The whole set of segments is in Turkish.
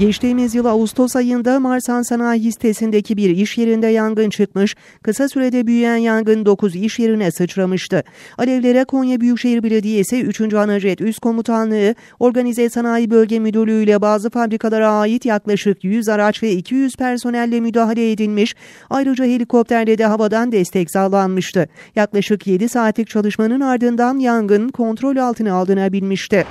Geçtiğimiz yıl Ağustos ayında Marsan Sanayi sitesindeki bir iş yerinde yangın çıkmış, kısa sürede büyüyen yangın 9 iş yerine sıçramıştı. Alevlere Konya Büyükşehir Belediyesi 3. Anajet Üst Komutanlığı, Organize Sanayi Bölge Müdürlüğü ile bazı fabrikalara ait yaklaşık 100 araç ve 200 personelle müdahale edilmiş, ayrıca helikopterle de havadan destek sağlanmıştı. Yaklaşık 7 saatlik çalışmanın ardından yangın kontrol altına alınabilmişti.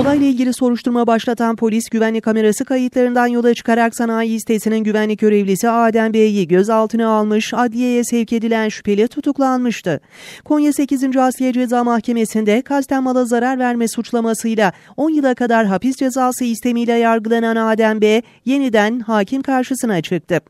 Olayla ilgili soruşturma başlatan polis güvenlik kamerası kayıtlarından yola çıkarak sanayi sitesinin güvenlik görevlisi Adem Bey'i gözaltına almış, adliyeye sevk edilen şüpheli tutuklanmıştı. Konya 8. Asya Ceza Mahkemesi'nde kasten mala zarar verme suçlamasıyla 10 yıla kadar hapis cezası istemiyle yargılanan Adem Bey yeniden hakim karşısına çıktı.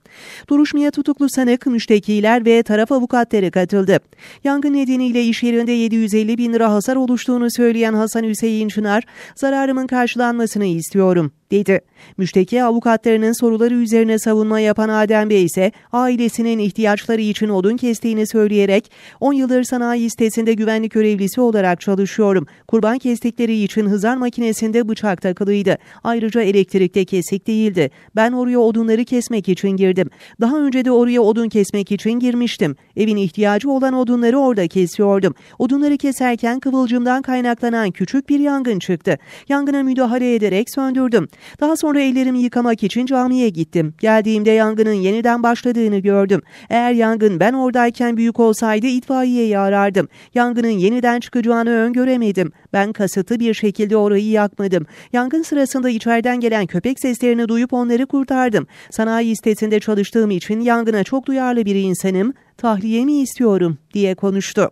Duruşmaya tutuklu sanık, müştekiler ve taraf avukatları katıldı. Yangın nedeniyle iş yerinde 750 bin lira hasar oluştuğunu söyleyen Hasan Hüseyin Çınar, Zararımın karşılanmasını istiyorum dedi. Müşteki avukatlarının soruları üzerine savunma yapan Adem Bey ise ailesinin ihtiyaçları için odun kestiğini söyleyerek 10 yıldır sanayi sitesinde güvenlik görevlisi olarak çalışıyorum. Kurban kestikleri için hızar makinesinde bıçak takılıydı. Ayrıca elektrikte kesik değildi. Ben oraya odunları kesmek için girdim. Daha önce de oraya odun kesmek için girmiştim. Evin ihtiyacı olan odunları orada kesiyordum. Odunları keserken kıvılcımdan kaynaklanan küçük bir yangın çıktı. Yangına müdahale ederek söndürdüm. Daha sonra ellerimi yıkamak için camiye gittim. Geldiğimde yangının yeniden başladığını gördüm. Eğer yangın ben oradayken büyük olsaydı itfaiyeyi arardım. Yangının yeniden çıkacağını öngöremedim. Ben kasıtlı bir şekilde orayı yakmadım. Yangın sırasında içeriden gelen köpek seslerini duyup onları kurtardım. Sanayi sitesinde çalıştığım için yangına çok duyarlı bir insanım. Tahliye mi istiyorum diye konuştu.